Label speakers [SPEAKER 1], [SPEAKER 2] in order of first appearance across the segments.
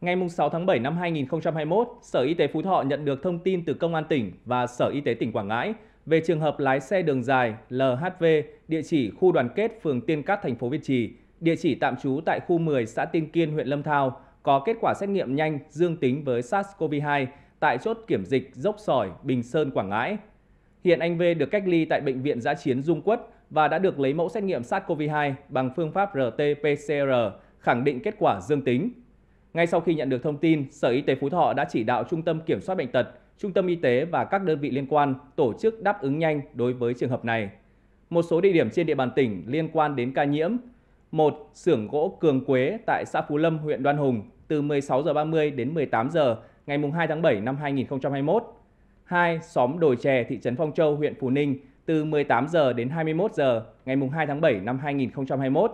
[SPEAKER 1] Ngày 6 tháng 7 năm 2021, Sở Y tế Phú Thọ nhận được thông tin từ Công an tỉnh và Sở Y tế tỉnh Quảng Ngãi về trường hợp lái xe đường dài LHV, địa chỉ khu đoàn kết phường Tiên Cát, thành phố Việt Trì, địa chỉ tạm trú tại khu 10 xã Tiên Kiên, huyện Lâm Thao, có kết quả xét nghiệm nhanh dương tính với SARS-CoV-2 tại chốt kiểm dịch dốc sỏi Bình Sơn, Quảng Ngãi. Hiện anh V được cách ly tại Bệnh viện Giã chiến Dung Quất và đã được lấy mẫu xét nghiệm SARS-CoV-2 bằng phương pháp RT-PCR khẳng định kết quả dương tính. Ngay sau khi nhận được thông tin, Sở Y tế Phú Thọ đã chỉ đạo Trung tâm Kiểm soát Bệnh tật, Trung tâm Y tế và các đơn vị liên quan tổ chức đáp ứng nhanh đối với trường hợp này. Một số địa điểm trên địa bàn tỉnh liên quan đến ca nhiễm. một Xưởng gỗ Cường Quế tại xã Phú Lâm, huyện Đoan Hùng từ 16 giờ 30 đến 18 giờ ngày 2 tháng 7 năm 2021. 2. Xóm Đồi Chè, thị trấn Phong Châu, huyện Phú Ninh từ 18 giờ đến 21 giờ ngày 2 tháng 7 năm 2021.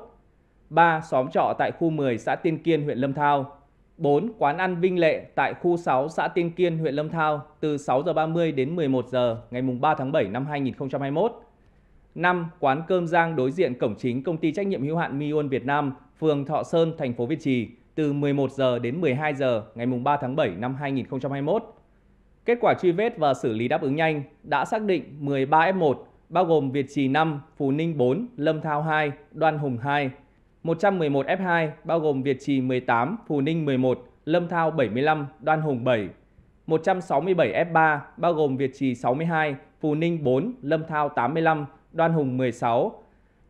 [SPEAKER 1] 3. Xóm trọ tại khu 10 xã Tiên Kiên, huyện Lâm Thao 4. Quán ăn Vinh Lệ tại khu 6 xã Tiên Kiên, huyện Lâm Thao từ 6 giờ 30 đến 11 giờ ngày 3 tháng 7 năm 2021. 5. Quán cơm Giang đối diện cổng chính công ty trách nhiệm hữu hạn Mion Việt Nam, phường Thọ Sơn, thành phố Việt Trì từ 11 giờ đến 12 giờ ngày 3 tháng 7 năm 2021. Kết quả truy vết và xử lý đáp ứng nhanh đã xác định 13 F1 bao gồm Việt Trì 5, Phú Ninh 4, Lâm Thao 2, Đoan Hùng 2, 111 F2 bao gồm Việt Trì 18, Phù Ninh 11, Lâm Thao 75, Đoan Hùng 7. 167 F3 bao gồm Việt Trì 62, Phù Ninh 4, Lâm Thao 85, Đoan Hùng 16.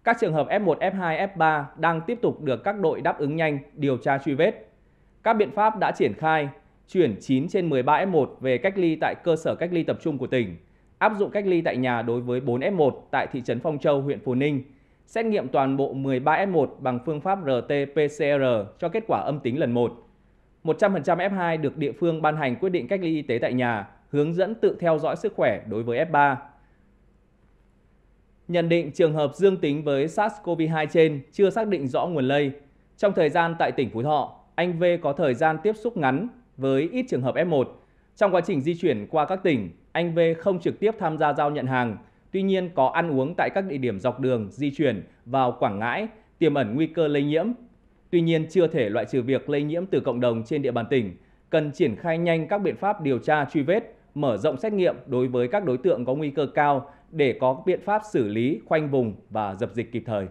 [SPEAKER 1] Các trường hợp F1, F2, F3 đang tiếp tục được các đội đáp ứng nhanh điều tra truy vết. Các biện pháp đã triển khai, chuyển 9 trên 13 F1 về cách ly tại cơ sở cách ly tập trung của tỉnh, áp dụng cách ly tại nhà đối với 4 F1 tại thị trấn Phong Châu, huyện Phú Ninh – xét nghiệm toàn bộ 13F1 bằng phương pháp RT-PCR cho kết quả âm tính lần 1. 100% F2 được địa phương ban hành quyết định cách ly y tế tại nhà, hướng dẫn tự theo dõi sức khỏe đối với F3. Nhận định trường hợp dương tính với SARS-CoV-2 trên chưa xác định rõ nguồn lây. Trong thời gian tại tỉnh Phú Thọ, anh V có thời gian tiếp xúc ngắn với ít trường hợp F1. Trong quá trình di chuyển qua các tỉnh, anh V không trực tiếp tham gia giao nhận hàng Tuy nhiên, có ăn uống tại các địa điểm dọc đường, di chuyển vào Quảng Ngãi tiềm ẩn nguy cơ lây nhiễm. Tuy nhiên, chưa thể loại trừ việc lây nhiễm từ cộng đồng trên địa bàn tỉnh, cần triển khai nhanh các biện pháp điều tra truy vết, mở rộng xét nghiệm đối với các đối tượng có nguy cơ cao để có biện pháp xử lý khoanh vùng và dập dịch kịp thời.